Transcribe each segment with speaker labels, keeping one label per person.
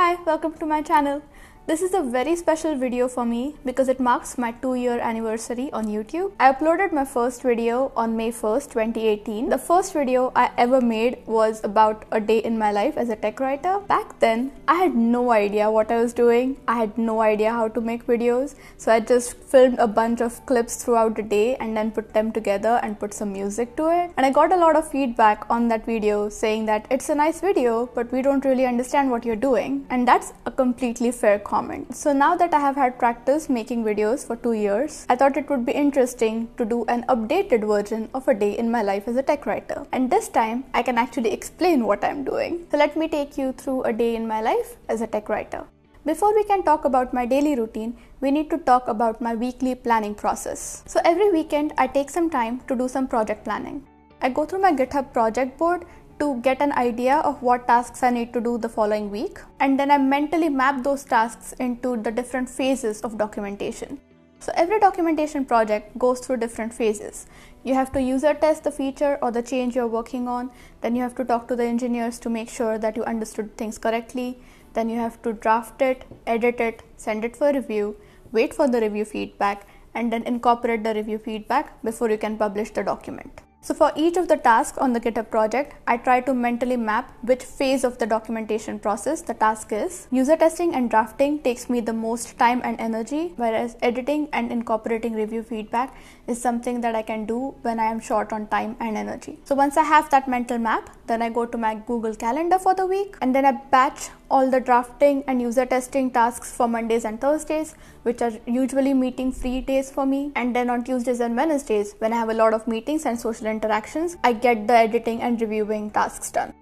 Speaker 1: Hi, welcome to my channel. This is a very special video for me because it marks my 2 year anniversary on YouTube. I uploaded my first video on May 1st, 2018. The first video I ever made was about a day in my life as a tech writer. Back then, I had no idea what I was doing. I had no idea how to make videos. So I just filmed a bunch of clips throughout the day and then put them together and put some music to it. And I got a lot of feedback on that video saying that it's a nice video, but we don't really understand what you're doing. And that's a completely fair comment so now that I have had practice making videos for two years, I thought it would be interesting to do an updated version of a day in my life as a tech writer. And this time I can actually explain what I'm doing. So let me take you through a day in my life as a tech writer. Before we can talk about my daily routine, we need to talk about my weekly planning process. So every weekend I take some time to do some project planning. I go through my GitHub project board to get an idea of what tasks I need to do the following week. And then I mentally map those tasks into the different phases of documentation. So every documentation project goes through different phases. You have to user test the feature or the change you're working on, then you have to talk to the engineers to make sure that you understood things correctly, then you have to draft it, edit it, send it for review, wait for the review feedback, and then incorporate the review feedback before you can publish the document. So for each of the tasks on the GitHub project, I try to mentally map which phase of the documentation process the task is. User testing and drafting takes me the most time and energy, whereas editing and incorporating review feedback is something that I can do when I am short on time and energy. So once I have that mental map, then I go to my Google Calendar for the week and then I batch all the drafting and user testing tasks for Mondays and Thursdays, which are usually meeting free days for me. And then on Tuesdays and Wednesdays, when I have a lot of meetings and social interactions, I get the editing and reviewing tasks done.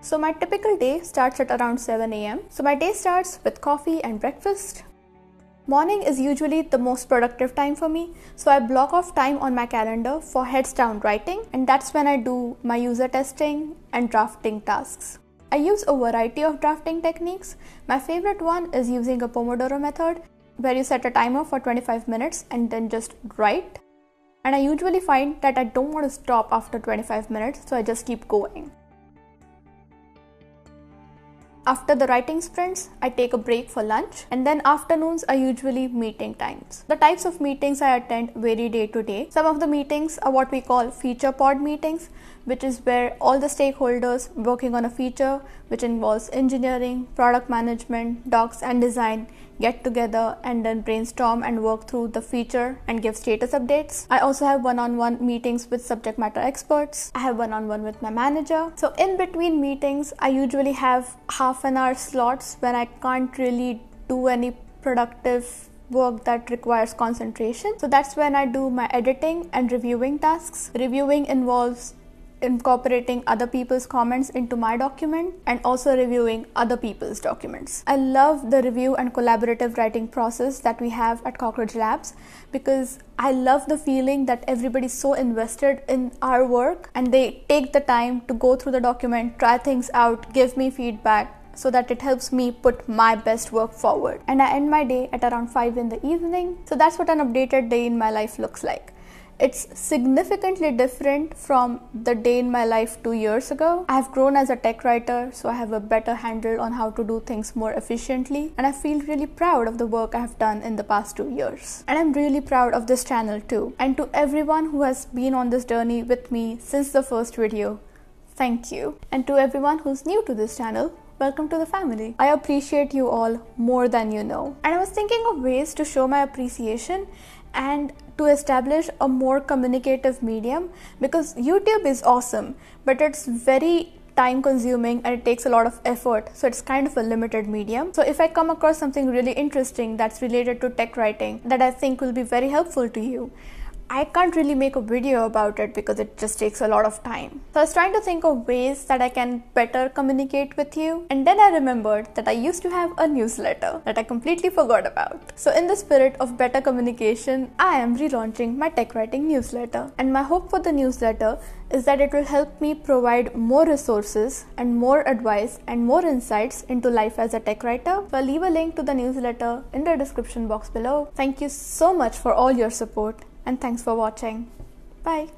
Speaker 1: So my typical day starts at around 7 am. So my day starts with coffee and breakfast. Morning is usually the most productive time for me, so I block off time on my calendar for heads down writing, and that's when I do my user testing and drafting tasks. I use a variety of drafting techniques. My favorite one is using a Pomodoro method, where you set a timer for 25 minutes and then just write. And I usually find that I don't want to stop after 25 minutes, so I just keep going. After the writing sprints, I take a break for lunch and then afternoons are usually meeting times. The types of meetings I attend vary day to day. Some of the meetings are what we call feature pod meetings, which is where all the stakeholders working on a feature, which involves engineering, product management, docs, and design, get together and then brainstorm and work through the feature and give status updates. I also have one on one meetings with subject matter experts. I have one on one with my manager. So, in between meetings, I usually have half half an hour slots when I can't really do any productive work that requires concentration. So that's when I do my editing and reviewing tasks. Reviewing involves incorporating other people's comments into my document and also reviewing other people's documents. I love the review and collaborative writing process that we have at Cockroach Labs because I love the feeling that everybody's so invested in our work and they take the time to go through the document, try things out, give me feedback, so that it helps me put my best work forward. And I end my day at around 5 in the evening. So that's what an updated day in my life looks like. It's significantly different from the day in my life two years ago. I've grown as a tech writer, so I have a better handle on how to do things more efficiently, and I feel really proud of the work I have done in the past two years. And I'm really proud of this channel too. And to everyone who has been on this journey with me since the first video, thank you. And to everyone who's new to this channel, welcome to the family. I appreciate you all more than you know. And I was thinking of ways to show my appreciation and to establish a more communicative medium because YouTube is awesome, but it's very time consuming and it takes a lot of effort so it's kind of a limited medium so if i come across something really interesting that's related to tech writing that i think will be very helpful to you I can't really make a video about it because it just takes a lot of time. So I was trying to think of ways that I can better communicate with you, and then I remembered that I used to have a newsletter that I completely forgot about. So, in the spirit of better communication, I am relaunching my tech writing newsletter, and my hope for the newsletter is that it will help me provide more resources and more advice and more insights into life as a tech writer. So I'll leave a link to the newsletter in the description box below. Thank you so much for all your support and thanks for watching. Bye.